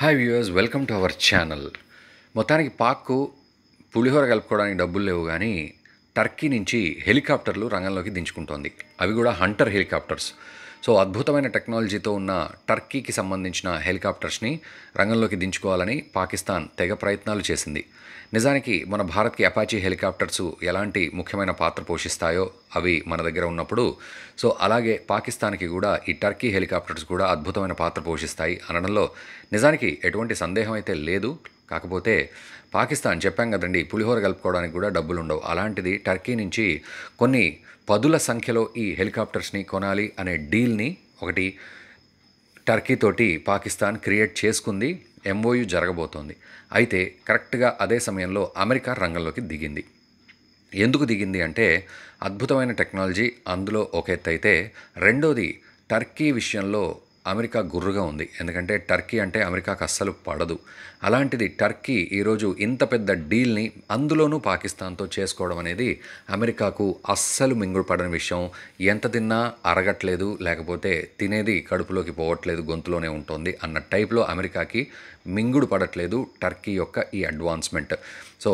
hi viewers welcome to our channel మొత్తానికి పాక్కు పులిహోర కలుపుకోవడానికి డబ్బులు లేవు కానీ టర్కీ నుంచి హెలికాప్టర్లు రంగంలోకి దించుకుంటోంది అవి కూడా హంటర్ హెలికాప్టర్స్ సో అద్భుతమైన టెక్నాలజీతో ఉన్న టర్కీకి సంబంధించిన హెలికాప్టర్స్ని రంగంలోకి దించుకోవాలని పాకిస్తాన్ తెగ ప్రయత్నాలు చేసింది నిజానికి మన భారత్కి అపాచీ హెలికాప్టర్స్ ఎలాంటి ముఖ్యమైన పాత్ర పోషిస్తాయో అవి మన దగ్గర ఉన్నప్పుడు సో అలాగే పాకిస్తాన్కి కూడా ఈ టర్కీ హెలికాప్టర్స్ కూడా అద్భుతమైన పాత్ర పోషిస్తాయి అనడంలో నిజానికి ఎటువంటి సందేహం అయితే లేదు కాకపోతే పాకిస్తాన్ చెప్పాం కదండి పులిహోర కలుపుకోవడానికి కూడా డబ్బులు ఉండవు అలాంటిది టర్కీ నుంచి కొన్ని పదుల సంఖ్యలో ఈ హెలికాప్టర్స్ని కొనాలి అనే డీల్ని ఒకటి టర్కీతోటి పాకిస్తాన్ క్రియేట్ చేసుకుంది ఎంఓయు జరగబోతోంది అయితే కరెక్ట్గా అదే సమయంలో అమెరికా రంగంలోకి దిగింది ఎందుకు దిగింది అంటే అద్భుతమైన టెక్నాలజీ అందులో ఒక ఎత్తు అయితే రెండోది టర్కీ విషయంలో అమెరికా గుర్రుగా ఉంది ఎందుకంటే టర్కీ అంటే అమెరికాకు అస్సలు పడదు అలాంటిది టర్కీ ఈరోజు ఇంత పెద్ద డీల్ని అందులోనూ పాకిస్తాన్తో చేసుకోవడం అనేది అమెరికాకు అస్సలు మింగుడుపడని విషయం ఎంత తిన్నా అరగట్లేదు లేకపోతే తినేది కడుపులోకి పోవట్లేదు గొంతులోనే ఉంటుంది అన్న టైప్లో అమెరికాకి మింగుడు పడట్లేదు టర్కీ యొక్క ఈ అడ్వాన్స్మెంట్ సో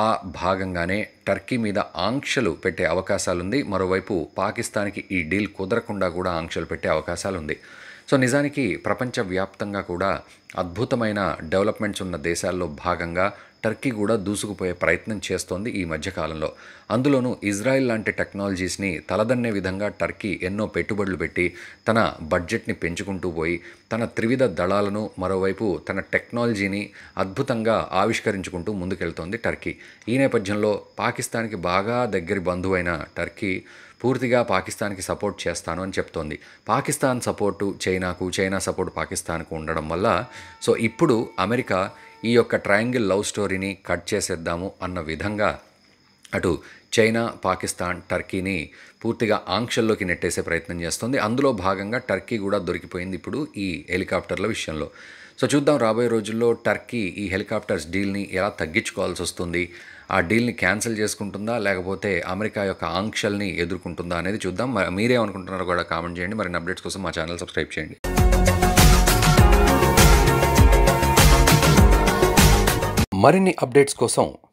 ఆ భాగంగానే టర్కీ మీద ఆంక్షలు పెట్టే అవకాశాలుంది మరోవైపు పాకిస్తాన్కి ఈ డీల్ కుదరకుండా కూడా ఆంక్షలు పెట్టే అవకాశాలుంది సో నిజానికి ప్రపంచవ్యాప్తంగా కూడా అద్భుతమైన డెవలప్మెంట్స్ ఉన్న దేశాల్లో భాగంగా టర్కీ కూడా దూసుకుపోయే ప్రయత్నం చేస్తోంది ఈ మధ్యకాలంలో అందులోనూ ఇజ్రాయెల్ లాంటి టెక్నాలజీస్ని తలదన్నే విధంగా టర్కీ ఎన్నో పెట్టుబడులు పెట్టి తన బడ్జెట్ని పెంచుకుంటూ పోయి తన త్రివిధ దళాలను మరోవైపు తన టెక్నాలజీని అద్భుతంగా ఆవిష్కరించుకుంటూ ముందుకెళ్తోంది టర్కీ ఈ నేపథ్యంలో పాకిస్తాన్కి బాగా దగ్గర బంధువైన టర్కీ పూర్తిగా పాకిస్తాన్కి సపోర్ట్ చేస్తాను అని చెప్తోంది పాకిస్తాన్ సపోర్టు చైనాకు చైనా సపోర్ట్ పాకిస్తాన్కు ఉండడం వల్ల సో ఇప్పుడు అమెరికా ఈ యొక్క ట్రయాంగిల్ లవ్ స్టోరీని కట్ చేసేద్దాము అన్న విధంగా అటు చైనా పాకిస్తాన్ టర్కీని పూర్తిగా ఆంక్షల్లోకి నెట్టేసే ప్రయత్నం చేస్తుంది అందులో భాగంగా టర్కీ కూడా దొరికిపోయింది ఇప్పుడు ఈ హెలికాప్టర్ల విషయంలో సో చూద్దాం రాబోయే రోజుల్లో టర్కీ ఈ హెలికాప్టర్స్ డీల్ని ఎలా తగ్గించుకోవాల్సి వస్తుంది ఆ డీల్ని క్యాన్సిల్ చేసుకుంటుందా లేకపోతే అమెరికా యొక్క ఆంక్షల్ని ఎదుర్కొంటుందా అనేది చూద్దాం మీరేమనుకుంటున్నారో కూడా కామెంట్ చేయండి మరిన్ని అప్డేట్స్ కోసం మా ఛానల్ సబ్స్క్రైబ్ చేయండి మరిన్ని అప్డేట్స్ కోసం